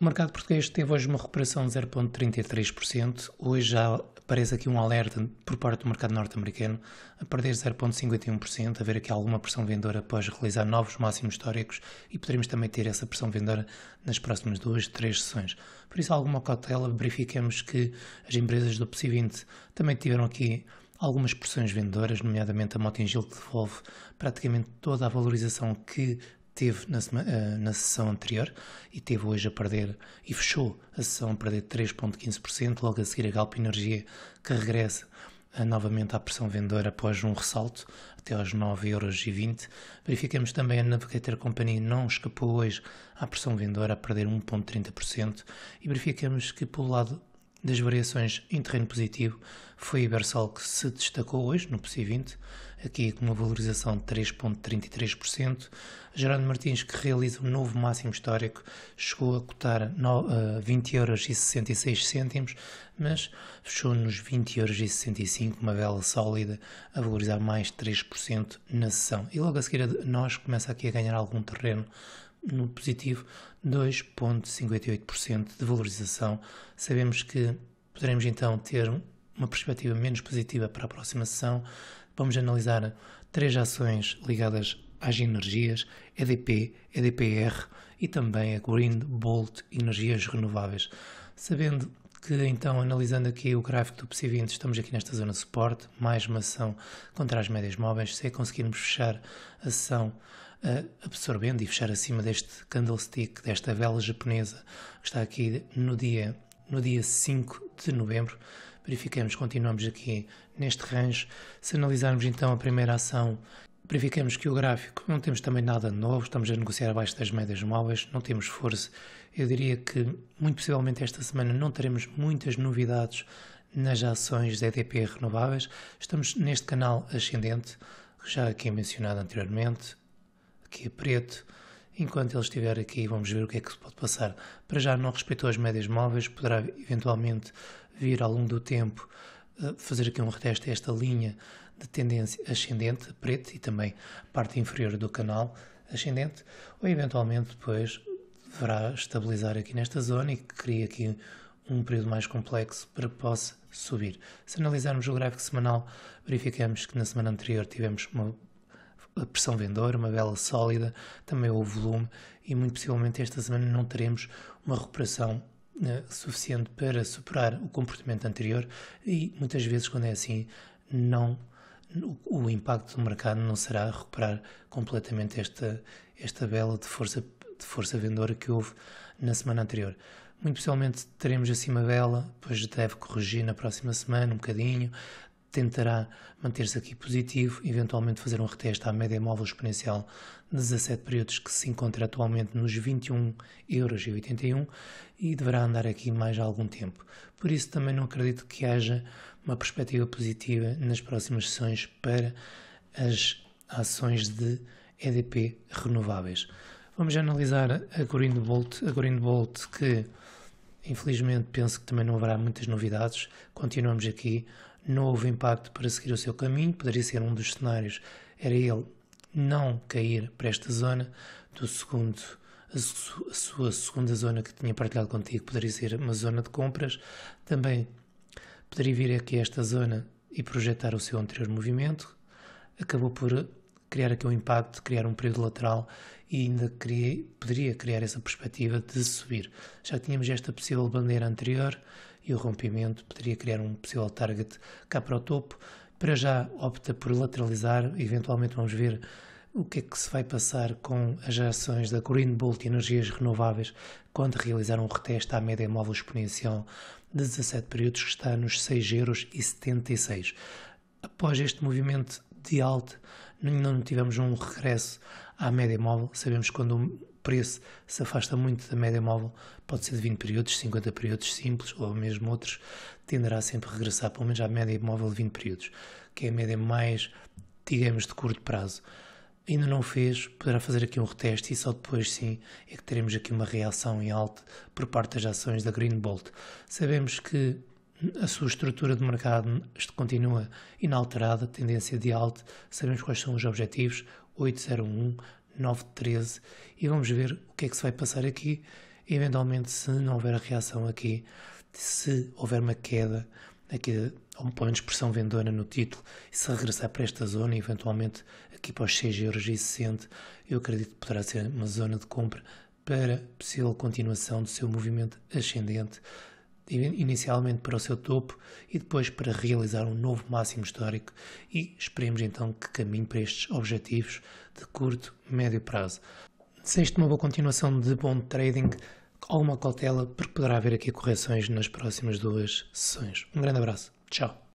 O mercado português teve hoje uma recuperação de 0,33%. Hoje já aparece aqui um alerta por parte do mercado norte-americano a perder 0,51%, a ver aqui alguma pressão vendedora após realizar novos máximos históricos e poderemos também ter essa pressão vendedora nas próximas duas, três sessões. Por isso, alguma cautela, verificamos que as empresas do PSI 20 também tiveram aqui algumas pressões vendedoras, nomeadamente a Motengil, que devolve praticamente toda a valorização que teve na, eh, na, sessão anterior e teve hoje a perder e fechou a sessão a perder 3,15%, logo a seguir a Galp Energia que regressa eh, novamente à pressão vendedora após um ressalto até aos 9,20€. Verificamos também a Navigator Company não escapou hoje à pressão vendedora a perder 1,30% e verificamos que por lado das variações em terreno positivo, foi a Ibersol que se destacou hoje no PSI 20, aqui com uma valorização de 3,33%. Gerardo Martins, que realiza um novo máximo histórico, chegou a cotar 20,66€, eh, mas fechou nos 20,65€, uma vela sólida, a valorizar mais 3% na sessão. E logo a seguir a nós começa aqui a ganhar algum terreno no positivo 2,58% de valorização. Sabemos que poderemos então ter uma perspectiva menos positiva para a próxima sessão. Vamos analisar três ações ligadas às energias, EDP, EDPR e também a Green Bolt Energias Renováveis. Sabendo que então, analisando aqui o gráfico do PSI20, estamos aqui nesta zona de suporte, mais uma ação contra as médias móveis, se conseguirmos fechar a sessão absorvendo e fechar acima deste candlestick, desta vela japonesa que está aqui no dia, no dia 5 de novembro. Verificamos, continuamos aqui neste range. Se analisarmos então a primeira ação, verificamos que o gráfico não temos também nada novo, estamos a negociar abaixo das médias móveis, não temos força. Eu diria que muito possivelmente esta semana não teremos muitas novidades nas ações da EDP renováveis. Estamos neste canal ascendente, já aqui mencionado anteriormente, que é preto. Enquanto ele estiver aqui, vamos ver o que é que se pode passar. Para já não respeitou as médias móveis, poderá eventualmente vir ao longo do tempo eh, fazer aqui um reteste a esta linha de tendência ascendente, preto, e também parte inferior do canal ascendente, ou eventualmente depois deverá estabilizar aqui nesta zona e cria aqui um período mais complexo para que possa subir. Se analisarmos o gráfico semanal, verificamos que na semana anterior tivemos uma a pressão vendedora, uma bela sólida, também o volume e muito possivelmente esta semana não teremos uma recuperação né, suficiente para superar o comportamento anterior e muitas vezes quando é assim não o, impacto do mercado não será recuperar completamente esta esta bela de força de força vendedora que houve na semana anterior. Muito possivelmente teremos acima assim dela, depois deve corrigir na próxima semana um bocadinho, tentará manter-se aqui positivo, eventualmente fazer um reteste à média móvel exponencial de 17 períodos que se encontra atualmente nos 21,81€ e deverá andar aqui mais algum tempo. Por isso também não acredito que haja uma perspectiva positiva nas próximas sessões para as ações de EDP renováveis. Vamos analisar a Bolt, a Bolt que infelizmente penso que também não haverá muitas novidades. Continuamos aqui não houve impacto para seguir o seu caminho, poderia ser um dos cenários, era ele não cair para esta zona do segundo a, a sua segunda zona que tinha partilhado contigo poderia ser uma zona de compras também poderia vir aqui a esta zona e projetar o seu anterior movimento acabou por criar aqui um impacto criar um período lateral e ainda criei, poderia criar essa perspectiva de subir. Já tínhamos esta possível bandeira anterior e o rompimento poderia criar um possível target cá para o topo. Para já opta por lateralizar, eventualmente vamos ver o que é que se vai passar com as ações da Green Bolt e energias renováveis quando realizar um reteste à média móvel exponencial de 17 períodos que está nos 6,76€. Após este movimento de alta, não tivemos um regresso à média móvel. Sabemos que quando o preço se afasta muito da média móvel, pode ser de 20 períodos, 50 períodos simples ou mesmo outros, tenderá sempre a regressar, pelo menos à média móvel de 20 períodos, que é a média mais, digamos, de curto prazo. Ainda não fez, poderá fazer aqui um reteste e só depois sim é que teremos aqui uma reação em alta por parte das ações da Greenbolt. Sabemos que a sua estrutura de mercado continua inalterada, tendência de alta, sabemos quais são os objetivos, 801, 913, e vamos ver o que é que se vai passar aqui, eventualmente se não houver a reação aqui, se houver uma queda, aqui um ponto de expressão vendedora no título, e se regressar para esta zona, eventualmente aqui para os 60, eu acredito que poderá ser uma zona de compra para possível continuação do seu movimento ascendente inicialmente para o seu topo e depois para realizar um novo máximo histórico e esperemos então que caminhe para estes objetivos de curto, médio prazo. Desejo-te uma boa continuação de bom trading, alguma cautela, porque poderá haver aqui correções nas próximas duas sessões. Um grande abraço, tchau!